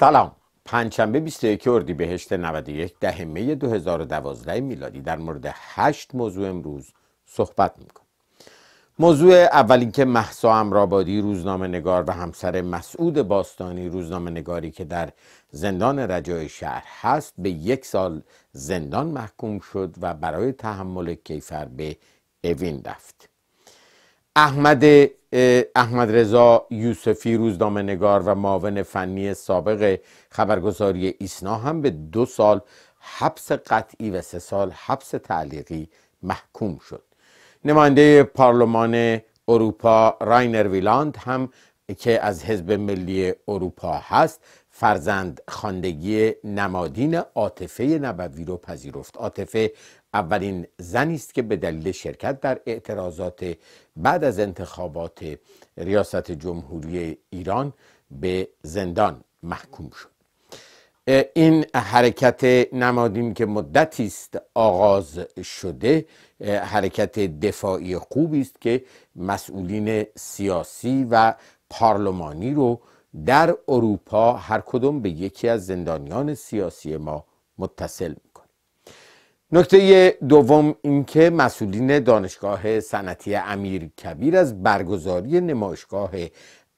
سلام پنجشنبه 21 اردیبهشت 91 ده می 2012 میلادی در مورد هشت موضوع امروز صحبت میکنم موضوع اول اینکه محسا امرابادی روزنامه نگار و همسر مسعود باستانی روزنامه نگاری که در زندان رجای شهر هست به یک سال زندان محکوم شد و برای تحمل کیفر به اوین رفت احمد احمد رضا یوسفی روزنامه نگار و معاون فنی سابق خبرگزاری ایسنا هم به دو سال حبس قطعی و سه سال حبس تعلیقی محکوم شد نماینده پارلمان اروپا راینر ویلاند هم که از حزب ملی اروپا هست فرزند خاندگی نمادین عاطفه نبوی رو پذیرفت عاطفه اولین زنی است که به دلیل شرکت در اعتراضات بعد از انتخابات ریاست جمهوری ایران به زندان محکوم شد این حرکت نمادین که مدتی است آغاز شده حرکت دفاعی خوبی است که مسئولین سیاسی و پارلمانی رو در اروپا هر کدوم به یکی از زندانیان سیاسی ما متصل میکنه نکته دوم اینکه مسئولین دانشگاه صنعتی امیر کبیر از برگزاری نمایشگاه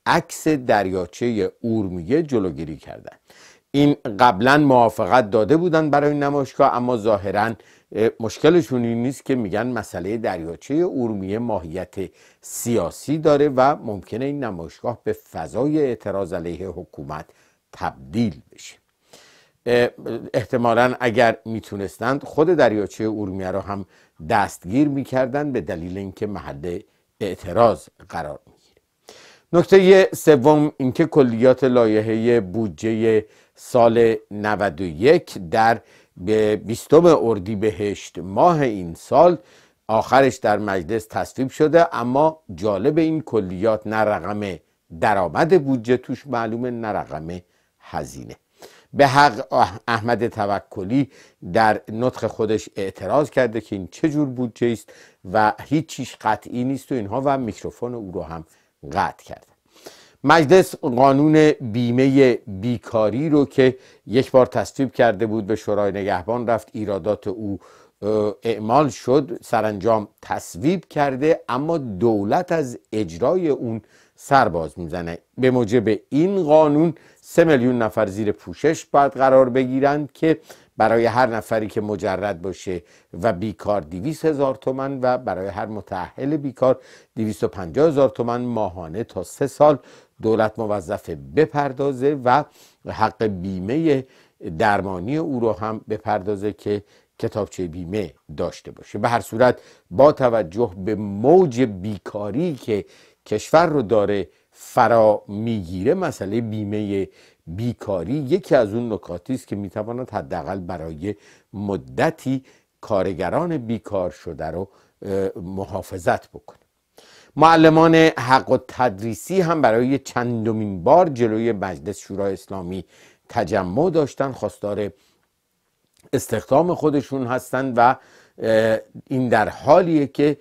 عکس دریاچه اورمیه جلوگیری کردند این قبلا موافقت داده بودند برای نمایشگاه اما ظاهرا مشکلشون این نیست که میگن مسئله دریاچه ارومیه ماهیت سیاسی داره و ممکنه این نمایشگاه به فضای اعتراض علیه حکومت تبدیل بشه احتمالا اگر میتونستند خود دریاچه ارومیه رو هم دستگیر میکردن به دلیل اینکه محل اعتراض قرار میگیره نکته سوم اینکه کلیات لایحه بودجه سال 91 در به 20 اردیبهشت ماه این سال آخرش در مجلس تصویب شده اما جالب این کلیات نه رقم درآمد بودجه توش معلومه نه رقم هزینه به حق احمد توکلی در نطق خودش اعتراض کرده که این چه جور بودجه است و هیچ قطعی نیست و اینها و میکروفون او رو هم قطع کرد مجلس قانون بیمه بیکاری رو که یک بار تصویب کرده بود به شورای نگهبان رفت ایرادات او اعمال شد سرانجام تصویب کرده اما دولت از اجرای اون سرباز میزنه به موجب این قانون سه میلیون نفر زیر پوشش باید قرار بگیرند که برای هر نفری که مجرد باشه و بیکار دیویس هزار تومن و برای هر متعهل بیکار دیویس و هزار تومن ماهانه تا سه سال دولت موظفه بپردازه و حق بیمه درمانی او رو هم بپردازه که کتابچه بیمه داشته باشه به هر صورت با توجه به موج بیکاری که کشور رو داره فرا میگیره مسئله بیمه بیکاری یکی از اون نکاتی است که میتواند حداقل برای مدتی کارگران بیکار شده رو محافظت بکنه معلمان حق و تدریسی هم برای چندمین بار جلوی مجلس شورای اسلامی تجمع داشتن خواستار استخدام خودشون هستند و این در حالیه که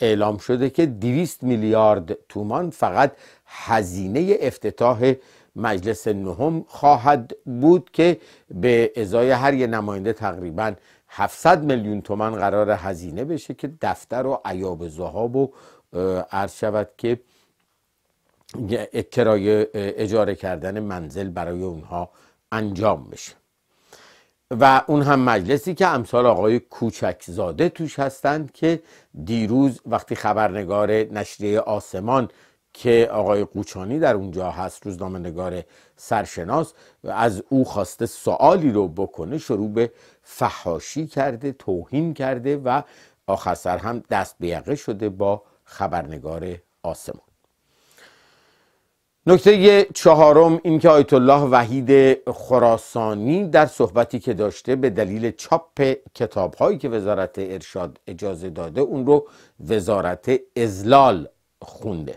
اعلام شده که 200 میلیارد تومان فقط هزینه افتتاح مجلس نهم خواهد بود که به ازای هر یه نماینده تقریبا 700 میلیون تومان قرار هزینه بشه که دفتر و عیاب زهاب و عرض شود که کرایه اجاره کردن منزل برای اونها انجام بشه و اون هم مجلسی که امسال آقای کوچکزاده توش هستند که دیروز وقتی خبرنگار نشریه آسمان که آقای قوچانی در اونجا هست روزنامه نگار سرشناس از او خواسته سوالی رو بکنه شروع به فحاشی کرده توهین کرده و آخر سر هم دست به شده با خبرنگار آسمان نکته چهارم اینکه آیت الله وحید خراسانی در صحبتی که داشته به دلیل چاپ کتاب هایی که وزارت ارشاد اجازه داده اون رو وزارت ازلال خونده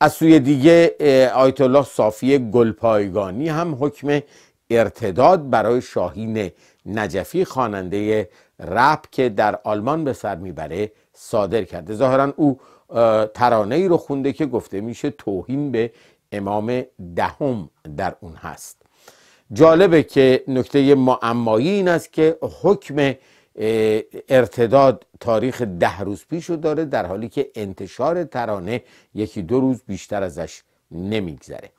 از سوی دیگه آیت الله صافی گلپایگانی هم حکم ارتداد برای شاهین نجفی خواننده رپ که در آلمان به سر میبره صادر کرده ظاهرا او ترانه ای رو خونده که گفته میشه توهین به امام دهم در اون هست جالبه که نکته معمایی این است که حکم ارتداد تاریخ ده روز پیش رو داره در حالی که انتشار ترانه یکی دو روز بیشتر ازش نمیگذره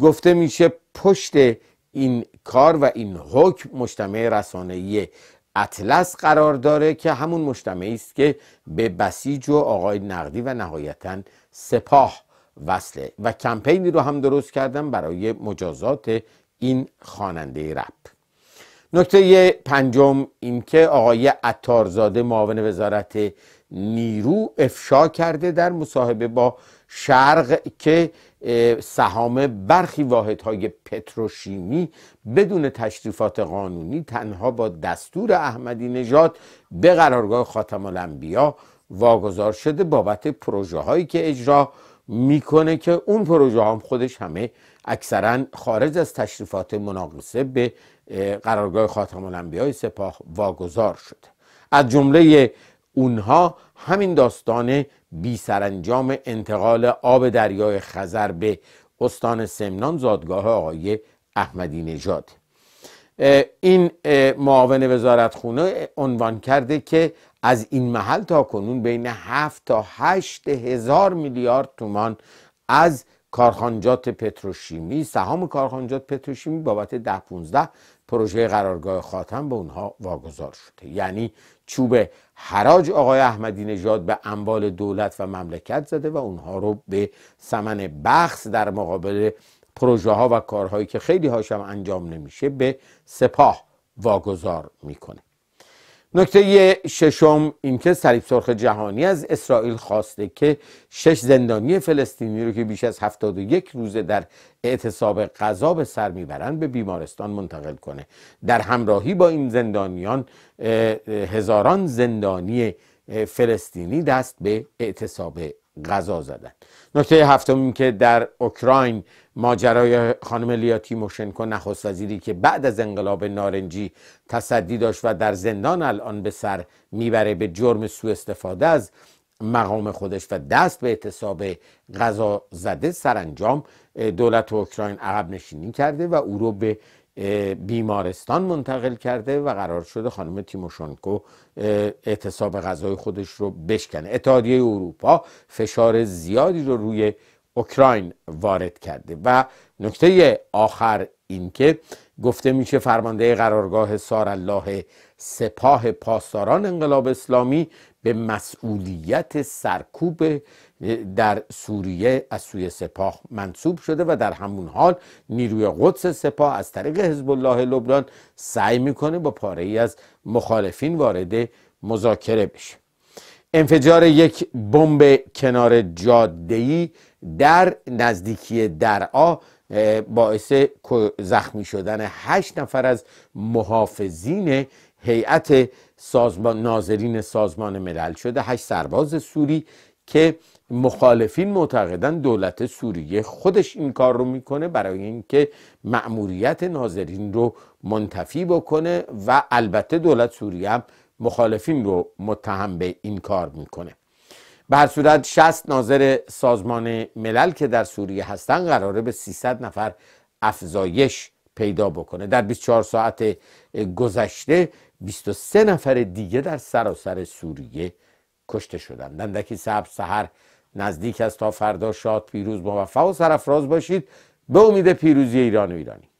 گفته میشه پشت این کار و این حکم مجتمع رسانه‌ای اطلس قرار داره که همون مجتمعی است که به بسیج و آقای نقدی و نهایتا سپاه وصله و کمپینی رو هم درست کردم برای مجازات این خواننده رپ نکته پنجم اینکه آقای عطارزاده معاون وزارت نیرو افشا کرده در مصاحبه با شرق که سهام برخی واحدهای پتروشیمی بدون تشریفات قانونی تنها با دستور احمدی نژاد به قرارگاه خاتم الانبیا واگذار شده بابت پروژه هایی که اجرا میکنه که اون پروژه هم خودش همه اکثرا خارج از تشریفات مناقصه به قرارگاه خاتم الانبیای سپاه واگذار شده از جمله اونها همین داستان بی سرانجام انتقال آب دریای خزر به استان سمنان زادگاه آقای احمدی نژاد این معاون وزارت خونه عنوان کرده که از این محل تا کنون بین 7 تا 8 هزار میلیارد تومان از کارخانجات پتروشیمی سهام کارخانجات پتروشیمی بابت 10 15 پروژه قرارگاه خاتم به اونها واگذار شده یعنی چوب حراج آقای احمدی نژاد به اموال دولت و مملکت زده و اونها رو به سمن بخص در مقابل پروژه ها و کارهایی که خیلی هاشم انجام نمیشه به سپاه واگذار میکنه نکته ششم اینکه سریب سرخ جهانی از اسرائیل خواسته که شش زندانی فلسطینی رو که بیش از 71 روزه در اعتصاب غذا به سر میبرند به بیمارستان منتقل کنه در همراهی با این زندانیان هزاران زندانی فلسطینی دست به اعتصاب غذا زدن نکته هفتم این که در اوکراین ماجرای خانم لیا تیموشنکو نخست وزیری که بعد از انقلاب نارنجی تصدی داشت و در زندان الان به سر میبره به جرم سوء استفاده از مقام خودش و دست به اعتصاب غذا زده سرانجام دولت اوکراین عقب نشینی کرده و او رو به بیمارستان منتقل کرده و قرار شده خانم تیموشنکو اعتصاب غذای خودش رو بشکنه اتحادیه اروپا فشار زیادی رو روی اوکراین وارد کرده و نکته آخر اینکه گفته میشه فرمانده قرارگاه سارالله سپاه پاسداران انقلاب اسلامی به مسئولیت سرکوب در سوریه از سوی سپاه منصوب شده و در همون حال نیروی قدس سپاه از طریق حزب الله لبنان سعی میکنه با پاره ای از مخالفین وارد مذاکره بشه انفجار یک بمب کنار جاده‌ای در نزدیکی درعا باعث زخمی شدن هشت نفر از محافظین هیئت سازمان ناظرین سازمان ملل شده هشت سرباز سوری که مخالفین معتقدند دولت سوریه خودش این کار رو میکنه برای اینکه مأموریت ناظرین رو منتفی بکنه و البته دولت سوریه هم مخالفین رو متهم به این کار میکنه به هر صورت 60 ناظر سازمان ملل که در سوریه هستن قراره به 300 نفر افزایش پیدا بکنه در 24 ساعت گذشته 23 نفر دیگه در سراسر سوریه کشته شدن دندکی سب سهر نزدیک است تا فردا شاد پیروز موفق و سرفراز باشید به امید پیروزی ایران و ایرانی